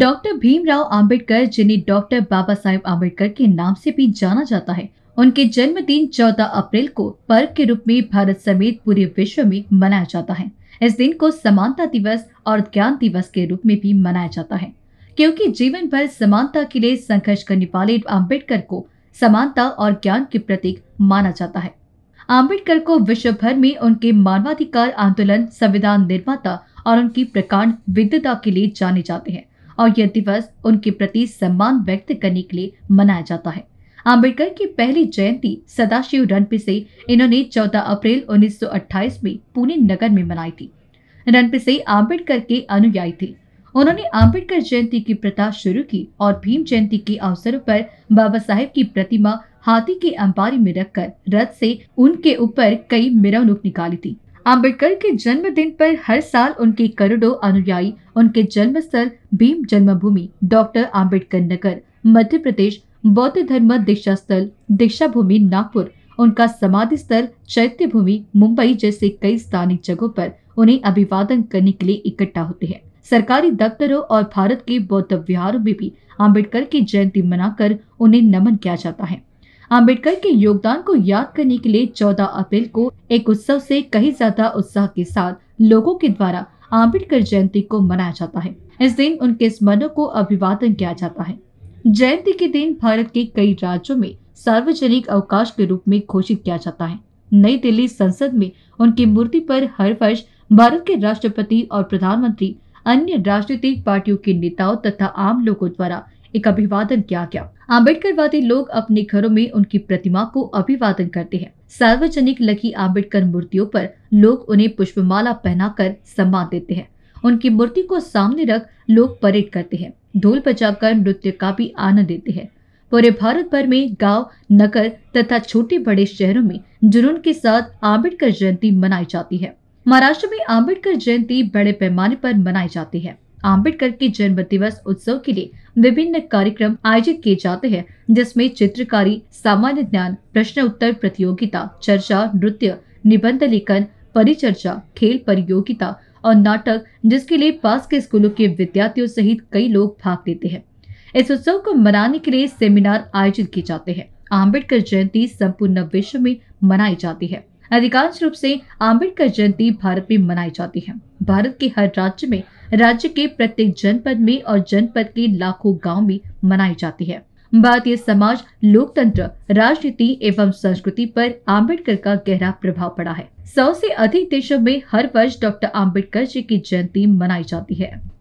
doctor Bhimrao Ambedkar जिन्हें doctor बाबा साहेब अम्बेडकर के नाम से भी जाना जाता है उनके जन्मदिन 14 अप्रैल को पर्व के रूप में भारत समेत पूरे विश्व में मनाया जाता है इस दिन को समानता दिवस और ज्ञान दिवस के रूप में भी मनाया जाता है क्योंकि जीवन भर समानता के लिए संघर्ष करने वाले आम्बेडकर को समानता और ज्ञान के प्रतीक माना जाता है आम्बेडकर को विश्व भर में उनके मानवाधिकार आंदोलन संविधान निर्माता और उनकी प्रकांड विद्यता के लिए जाने जाते हैं और यह दिवस उनके प्रति सम्मान व्यक्त करने के लिए मनाया जाता है आम्बेडकर की पहली जयंती सदाशिव रणपे से इन्होंने 14 अप्रैल 1928 में पुणे नगर में मनाई थी रणपे से आम्बेडकर के अनुयायी थे उन्होंने आम्बेडकर जयंती की प्रथा शुरू की और भीम जयंती के अवसर पर बाबा साहेब की प्रतिमा हाथी के अंबारी में रखकर रथ से उनके ऊपर कई मिरवनुक निकाली थी अम्बेडकर के जन्मदिन पर हर साल उनके करोड़ों अनुयायी उनके जन्म स्थल भीम जन्मभूमि डॉक्टर आम्बेडकर नगर मध्य प्रदेश बौद्ध धर्म दीक्षा स्थल दीक्षा भूमि नागपुर उनका समाधि स्थल चैत्य भूमि मुंबई जैसे कई स्थानीय जगहों पर उन्हें अभिवादन करने के लिए इकट्ठा होते हैं सरकारी दफ्तरों और भारत के बौद्ध विहारों में भी आम्बेडकर की जयंती मनाकर उन्हें नमन किया जाता है आम्बेडकर के योगदान को याद करने के लिए 14 अप्रैल को एक उत्सव से कहीं ज्यादा उत्साह के साथ लोगों के द्वारा आम्बेडकर जयंती को मनाया जाता है इस दिन उनके स्मरणों को अभिवादन किया जाता है जयंती के दिन भारत के कई राज्यों में सार्वजनिक अवकाश के रूप में घोषित किया जाता है नई दिल्ली संसद में उनकी मूर्ति पर हर वर्ष भारत के राष्ट्रपति और प्रधानमंत्री अन्य राजनीतिक पार्टियों के नेताओं तथा आम लोगों द्वारा एक अभिवादन किया गया आम्बेडकर वादी लोग अपने घरों में उनकी प्रतिमा को अभिवादन करते हैं सार्वजनिक लगी आम्बेडकर मूर्तियों पर लोग उन्हें पुष्पमाला पहनाकर सम्मान देते हैं उनकी मूर्ति को सामने रख लोग परेड करते हैं ढोल बजाकर नृत्य का भी आनंद देते हैं पूरे भारत भर में गांव, नगर तथा छोटे बड़े शहरों में जुनून के साथ आम्बेडकर जयंती मनाई जाती है महाराष्ट्र में आम्बेडकर जयंती बड़े पैमाने पर मनाई जाती है आम्बेडकर के जन्म दिवस उत्सव के लिए विभिन्न कार्यक्रम आयोजित किए जाते हैं जिसमें चित्रकारी सामान्य ज्ञान प्रश्न उत्तर प्रतियोगिता चर्चा नृत्य निबंध लेखन परिचर्चा खेल प्रतियोगिता और नाटक जिसके लिए पास के स्कूलों के विद्यार्थियों सहित कई लोग भाग लेते हैं इस उत्सव को मनाने के लिए सेमिनार आयोजित किए जाते हैं आम्बेडकर जयंती संपूर्ण विश्व में मनाई जाती है अधिकांश रूप से आम्बेडकर जयंती भारत में मनाई जाती है भारत के हर राज्य में राज्य के प्रत्येक जनपद में और जनपद के लाखों गांव में मनाई जाती है भारतीय समाज लोकतंत्र राजनीति एवं संस्कृति पर आम्बेडकर का गहरा प्रभाव पड़ा है सौ से अधिक देशों में हर वर्ष डॉक्टर आम्बेडकर जी की जयंती मनाई जाती है